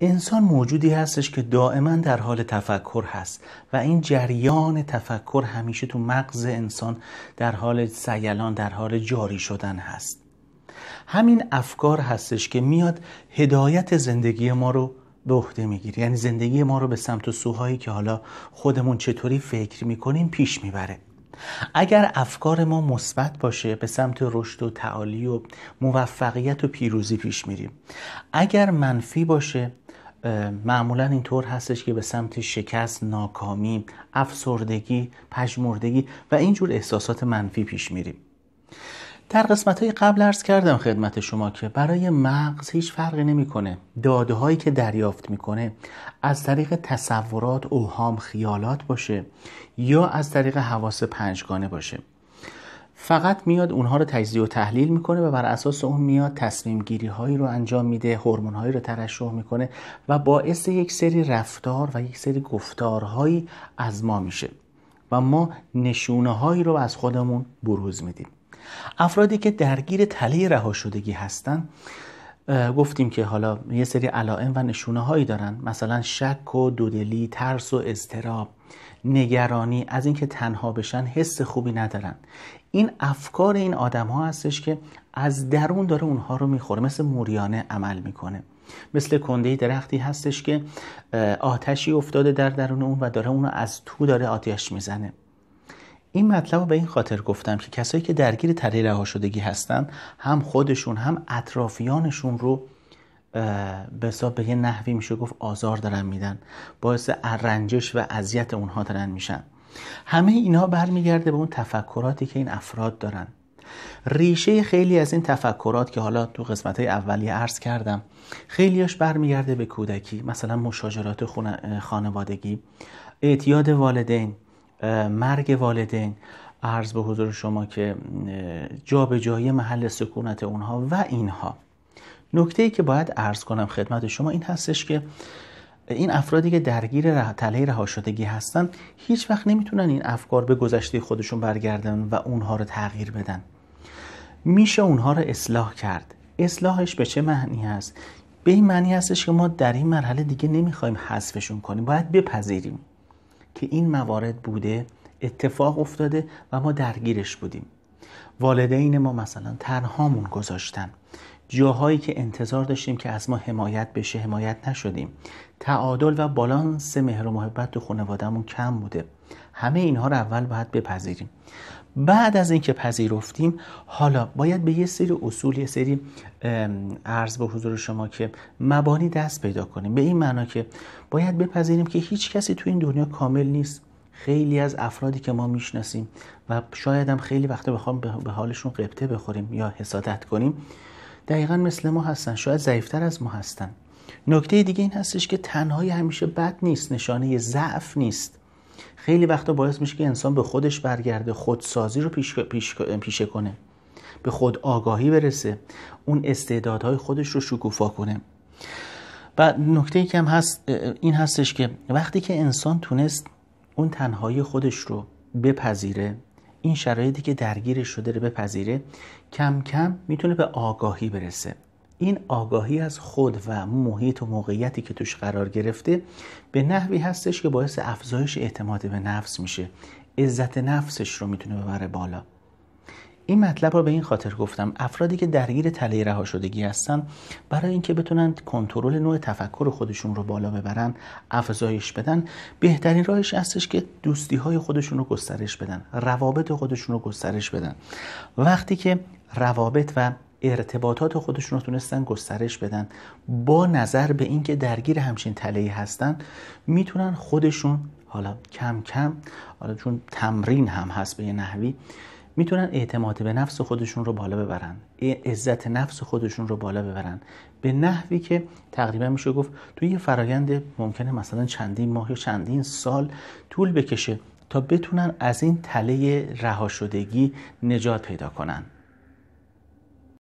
انسان موجودی هستش که دائما در حال تفکر هست و این جریان تفکر همیشه تو مغز انسان در حال سیلان در حال جاری شدن هست همین افکار هستش که میاد هدایت زندگی ما رو به عهده میگیره یعنی زندگی ما رو به سمت و سوهایی که حالا خودمون چطوری فکر میکنیم پیش میبره اگر افکار ما مثبت باشه به سمت رشد و تعالی و موفقیت و پیروزی پیش میریم اگر منفی باشه معمولا اینطور هستش که به سمت شکست، ناکامی، افسردگی، پژمردگی و اینجور احساسات منفی پیش میریم. در قسمت های قبل ارز کردم خدمت شما که برای مغز هیچ فرقی نمیکنه. داده هایی که دریافت میکنه از طریق تصورات، اوهام، خیالات باشه یا از طریق حواس پنجگانه باشه. فقط میاد اونها رو تجزیه و تحلیل میکنه و بر اساس اون میاد تصمیم گیری هایی رو انجام میده هورمون هایی رو ترشح میکنه و باعث یک سری رفتار و یک سری گفتارهایی از ما میشه و ما نشونه هایی رو از خودمون بروز میدیم افرادی که درگیر تله رها شدگی هستن گفتیم که حالا یه سری علائم و نشونه هایی دارن مثلا شک و دودلی ترس و اضطراب نگرانی از اینکه تنها بشن حس خوبی ندارن این افکار این آدم ها هستش که از درون داره اونها رو میخوره مثل موریانه عمل میکنه مثل کنده درختی هستش که آتشی افتاده در درون اون و داره اونو از تو داره آتش میزنه این مطلب رو به این خاطر گفتم که کسایی که درگیر تری رها شدگی هستن هم خودشون هم اطرافیانشون رو به به یه نحوی میشه گفت آزار دارن میدن باعث رنجش و اذیت اونها دارن میشن همه اینها برمیگرده به اون تفکراتی که این افراد دارن ریشه خیلی از این تفکرات که حالا تو قسمت های اولیه عرض کردم خیلیاش برمیگرده به کودکی مثلا مشاجرات خانوادگی اعتیاد والدین مرگ والدین عرض به حضور شما که جابجایی محل سکونت اونها و اینها نکته ای که باید عرض کنم خدمت شما این هستش که این افرادی که درگیر تله رها شدگی هستن هیچ وقت نمیتونن این افکار به گذشته خودشون برگردن و اونها رو تغییر بدن میشه اونها رو اصلاح کرد اصلاحش به چه معنی هست به این معنی هستش که ما در این مرحله دیگه نمیخوایم حذفشون کنیم باید بپذیریم که این موارد بوده اتفاق افتاده و ما درگیرش بودیم والدین ما مثلا تنهامون گذاشتن جاهایی که انتظار داشتیم که از ما حمایت بشه حمایت نشدیم تعادل و بالانس مهر و محبت تو خانوادهمون کم بوده همه اینها رو اول باید بپذیریم بعد از اینکه پذیرفتیم حالا باید به یه سری اصول یه سری عرض به حضور شما که مبانی دست پیدا کنیم به این معنا که باید بپذیریم که هیچ کسی تو این دنیا کامل نیست خیلی از افرادی که ما میشناسیم و شاید هم خیلی وقتا بخوام به حالشون قبطه بخوریم یا حسادت کنیم دقیقا مثل ما هستن شاید ضعیفتر از ما هستن نکته دیگه این هستش که تنهایی همیشه بد نیست نشانه ضعف نیست خیلی وقتا باعث میشه که انسان به خودش برگرده خودسازی رو پیش، پیش، پیشه کنه به خود آگاهی برسه اون استعدادهای خودش رو شکوفا کنه و نکته که هست این هستش که وقتی که انسان تونست اون تنهایی خودش رو بپذیره این شرایطی که درگیر شده رو بپذیره کم کم میتونه به آگاهی برسه این آگاهی از خود و محیط و موقعیتی که توش قرار گرفته به نحوی هستش که باعث افزایش اعتماد به نفس میشه عزت نفسش رو میتونه ببره بالا این مطلب رو به این خاطر گفتم افرادی که درگیر تله رها شدگی هستن برای اینکه بتونن کنترل نوع تفکر خودشون رو بالا ببرن افزایش بدن بهترین راهش هستش که دوستی های خودشون رو گسترش بدن روابط خودشون رو گسترش بدن وقتی که روابط و ارتباطات خودشون رو تونستن گسترش بدن با نظر به اینکه درگیر همچین تلهی هستن میتونن خودشون حالا کم کم حالا چون تمرین هم هست به یه نحوی میتونن اعتماد به نفس خودشون رو بالا ببرن عزت نفس خودشون رو بالا ببرن به نحوی که تقریبا میشه گفت توی یه فرایند ممکنه مثلا چندین ماه یا چندین سال طول بکشه تا بتونن از این تله رها شدگی نجات پیدا کنن